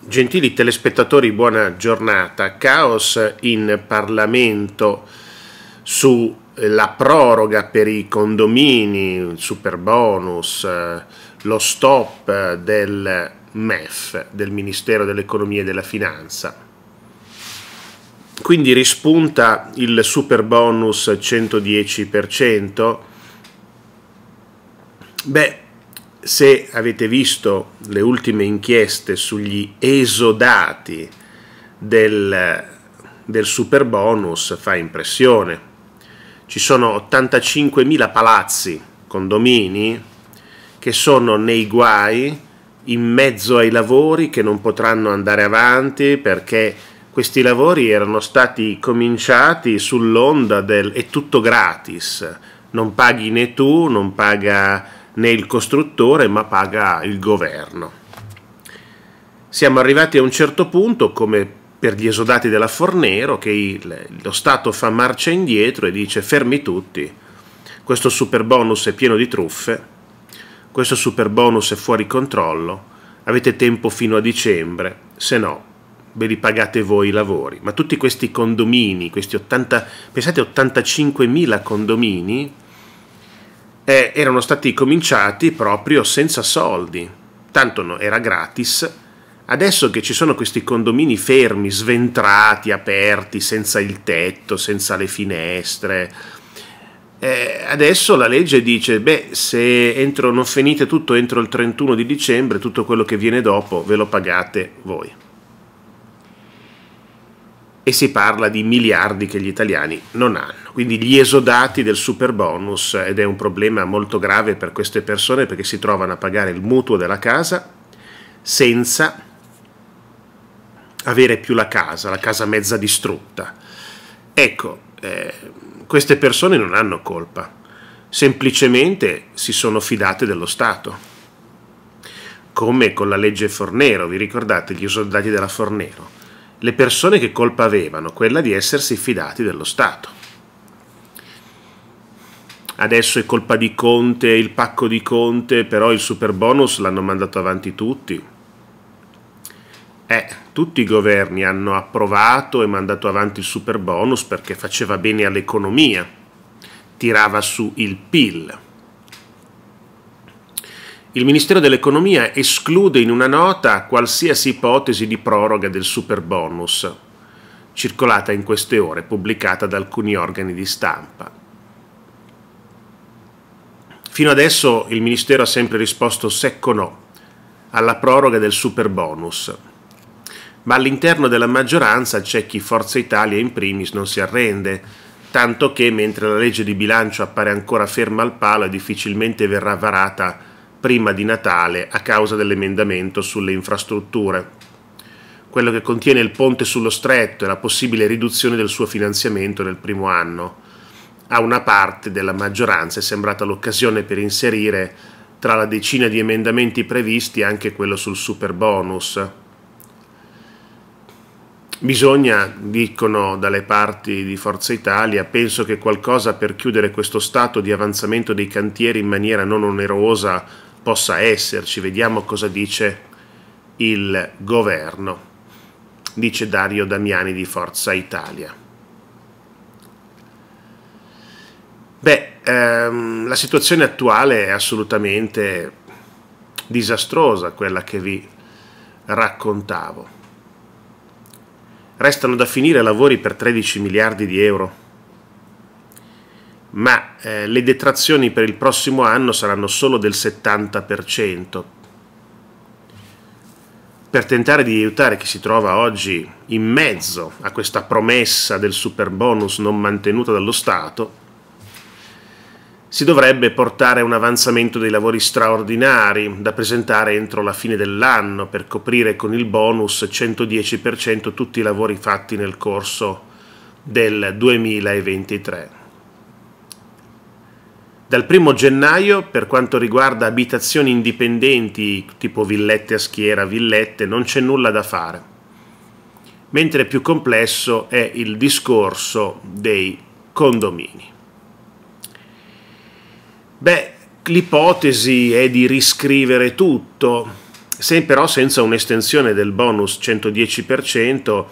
Gentili telespettatori, buona giornata. Caos in Parlamento sulla eh, proroga per i condomini, super bonus, eh, lo stop del MEF, del Ministero dell'Economia e della Finanza. Quindi rispunta il super bonus 110%. Beh, se avete visto le ultime inchieste sugli esodati del, del super bonus fa impressione. Ci sono 85.000 palazzi, condomini, che sono nei guai in mezzo ai lavori che non potranno andare avanti perché questi lavori erano stati cominciati sull'onda del è tutto gratis, non paghi né tu, non paga né il costruttore, ma paga il governo. Siamo arrivati a un certo punto, come per gli esodati della Fornero, che il, lo Stato fa marcia indietro e dice fermi tutti, questo super bonus è pieno di truffe, questo super bonus è fuori controllo, avete tempo fino a dicembre, se no ve li pagate voi i lavori. Ma tutti questi condomini, questi 80, pensate 85.000 condomini, eh, erano stati cominciati proprio senza soldi, tanto no, era gratis. Adesso che ci sono questi condomini fermi, sventrati, aperti, senza il tetto, senza le finestre, eh, adesso la legge dice, beh, se entro, non finite tutto entro il 31 di dicembre, tutto quello che viene dopo ve lo pagate voi e si parla di miliardi che gli italiani non hanno. Quindi gli esodati del super bonus ed è un problema molto grave per queste persone perché si trovano a pagare il mutuo della casa senza avere più la casa, la casa mezza distrutta. Ecco, eh, queste persone non hanno colpa, semplicemente si sono fidate dello Stato, come con la legge Fornero, vi ricordate gli esodati della Fornero? le persone che colpa avevano? Quella di essersi fidati dello Stato. Adesso è colpa di Conte, il pacco di Conte, però il super bonus l'hanno mandato avanti tutti. Eh, tutti i governi hanno approvato e mandato avanti il super bonus perché faceva bene all'economia, tirava su il PIL. Il Ministero dell'Economia esclude in una nota qualsiasi ipotesi di proroga del super bonus, circolata in queste ore, pubblicata da alcuni organi di stampa. Fino adesso il Ministero ha sempre risposto secco no alla proroga del super bonus, ma all'interno della maggioranza c'è chi Forza Italia in primis non si arrende, tanto che mentre la legge di bilancio appare ancora ferma al palo e difficilmente verrà varata prima di Natale a causa dell'emendamento sulle infrastrutture, quello che contiene il ponte sullo stretto e la possibile riduzione del suo finanziamento nel primo anno. A una parte della maggioranza è sembrata l'occasione per inserire tra la decina di emendamenti previsti anche quello sul super bonus. Bisogna, dicono dalle parti di Forza Italia, penso che qualcosa per chiudere questo stato di avanzamento dei cantieri in maniera non onerosa possa esserci. Vediamo cosa dice il governo, dice Dario Damiani di Forza Italia. Beh, ehm, la situazione attuale è assolutamente disastrosa, quella che vi raccontavo. Restano da finire lavori per 13 miliardi di euro ma eh, le detrazioni per il prossimo anno saranno solo del 70%. Per tentare di aiutare chi si trova oggi in mezzo a questa promessa del super bonus non mantenuta dallo Stato, si dovrebbe portare un avanzamento dei lavori straordinari da presentare entro la fine dell'anno per coprire con il bonus 110% tutti i lavori fatti nel corso del 2023. Dal 1 gennaio, per quanto riguarda abitazioni indipendenti, tipo villette a schiera, villette, non c'è nulla da fare. Mentre più complesso è il discorso dei condomini. Beh, l'ipotesi è di riscrivere tutto, se però senza un'estensione del bonus 110%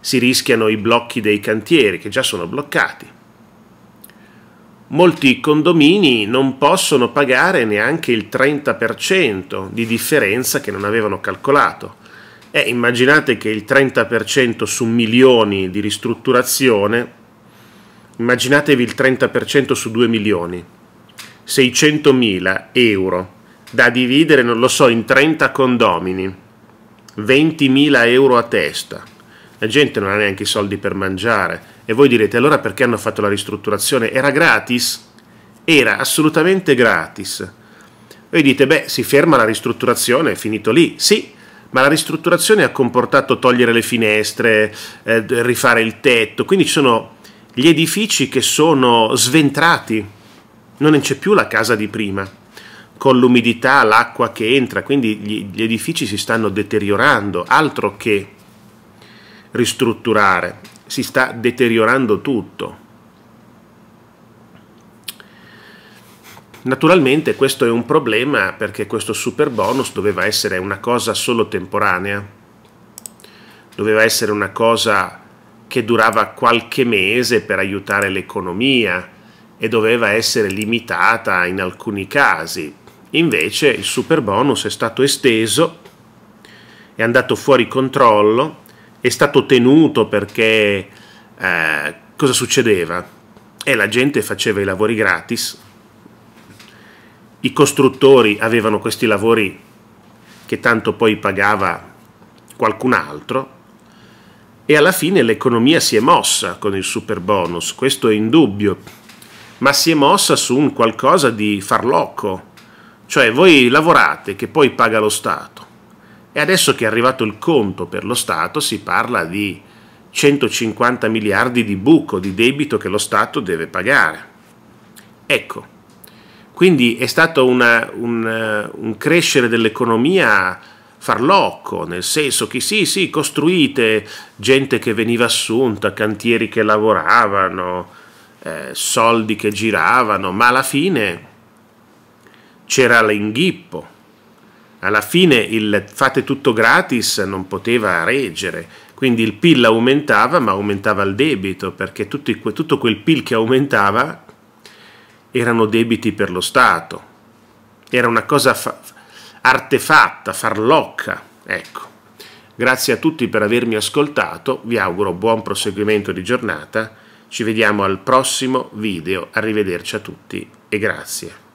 si rischiano i blocchi dei cantieri, che già sono bloccati molti condomini non possono pagare neanche il 30% di differenza che non avevano calcolato. Eh, immaginate che il 30% su milioni di ristrutturazione, immaginatevi il 30% su 2 milioni, 600 mila euro da dividere, non lo so, in 30 condomini, 20 mila euro a testa la gente non ha neanche i soldi per mangiare. E voi direte allora perché hanno fatto la ristrutturazione? Era gratis? Era assolutamente gratis. Voi dite, beh, si ferma la ristrutturazione, è finito lì. Sì, ma la ristrutturazione ha comportato togliere le finestre, eh, rifare il tetto, quindi ci sono gli edifici che sono sventrati, non c'è più la casa di prima, con l'umidità, l'acqua che entra, quindi gli, gli edifici si stanno deteriorando, altro che ristrutturare, si sta deteriorando tutto. Naturalmente questo è un problema perché questo super bonus doveva essere una cosa solo temporanea, doveva essere una cosa che durava qualche mese per aiutare l'economia e doveva essere limitata in alcuni casi. Invece il super bonus è stato esteso, è andato fuori controllo è stato tenuto perché eh, cosa succedeva? E eh, la gente faceva i lavori gratis, i costruttori avevano questi lavori che tanto poi pagava qualcun altro e alla fine l'economia si è mossa con il super bonus, questo è indubbio, ma si è mossa su un qualcosa di farlocco, cioè voi lavorate che poi paga lo Stato e adesso che è arrivato il conto per lo Stato si parla di 150 miliardi di buco di debito che lo Stato deve pagare. Ecco, quindi è stato una, un, eh, un, crescere dell'economia farlocco, nel senso che sì, sì, costruite gente che veniva assunta, cantieri che lavoravano, eh, soldi che giravano, ma alla fine c'era l'inghippo alla fine il fate tutto gratis non poteva reggere, quindi il PIL aumentava ma aumentava il debito perché tutto quel PIL che aumentava erano debiti per lo Stato, era una cosa fa- artefatta, farlocca, ecco. Grazie a tutti per avermi ascoltato, vi auguro buon proseguimento di giornata, ci vediamo al prossimo video, arrivederci a tutti e grazie.